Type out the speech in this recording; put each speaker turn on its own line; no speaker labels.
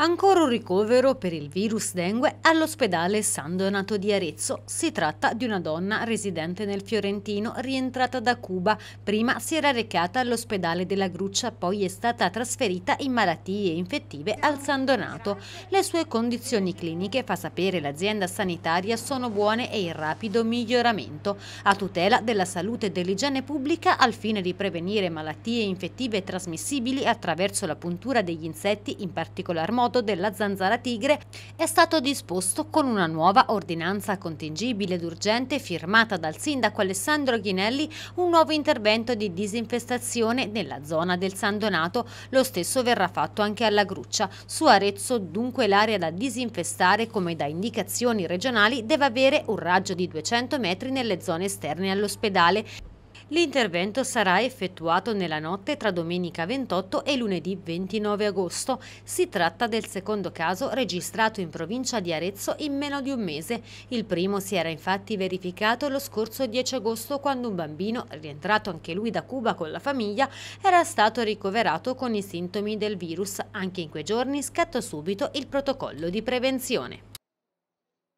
Ancora un ricovero per il virus dengue all'ospedale San Donato di Arezzo. Si tratta di una donna residente nel Fiorentino, rientrata da Cuba. Prima si era recata all'ospedale della Gruccia, poi è stata trasferita in malattie infettive al San Donato. Le sue condizioni cliniche, fa sapere l'azienda sanitaria, sono buone e in rapido miglioramento. A tutela della salute e dell'igiene pubblica, al fine di prevenire malattie infettive trasmissibili attraverso la puntura degli insetti, in particolar modo nodo della zanzara tigre è stato disposto con una nuova ordinanza contingibile ed urgente firmata dal sindaco Alessandro Ghinelli un nuovo intervento di disinfestazione nella zona del San Donato. Lo stesso verrà fatto anche alla Gruccia. Su Arezzo dunque l'area da disinfestare come da indicazioni regionali deve avere un raggio di 200 metri nelle zone esterne all'ospedale L'intervento sarà effettuato nella notte tra domenica 28 e lunedì 29 agosto. Si tratta del secondo caso registrato in provincia di Arezzo in meno di un mese. Il primo si era infatti verificato lo scorso 10 agosto quando un bambino, rientrato anche lui da Cuba con la famiglia, era stato ricoverato con i sintomi del virus. Anche in quei giorni scatta subito il protocollo di prevenzione.